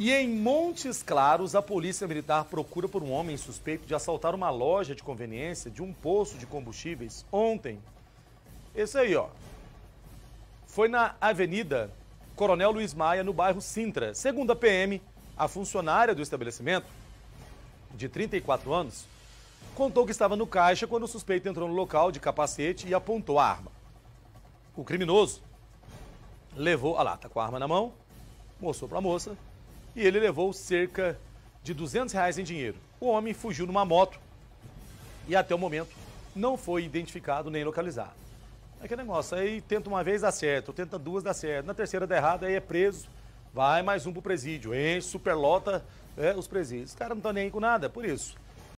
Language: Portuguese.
E em Montes Claros, a polícia militar procura por um homem suspeito de assaltar uma loja de conveniência de um poço de combustíveis ontem. Esse aí, ó. Foi na Avenida Coronel Luiz Maia, no bairro Sintra. Segundo a PM, a funcionária do estabelecimento, de 34 anos, contou que estava no caixa quando o suspeito entrou no local de capacete e apontou a arma. O criminoso levou. Olha lá, tá com a arma na mão, mostrou para a moça e ele levou cerca de 200 reais em dinheiro. O homem fugiu numa moto e até o momento não foi identificado nem localizado. É que negócio, aí tenta uma vez dá certo, tenta duas dá certo, na terceira dá errado, aí é preso, vai mais um pro presídio, superlota é, os presídios. Os caras não estão nem aí com nada, é por isso.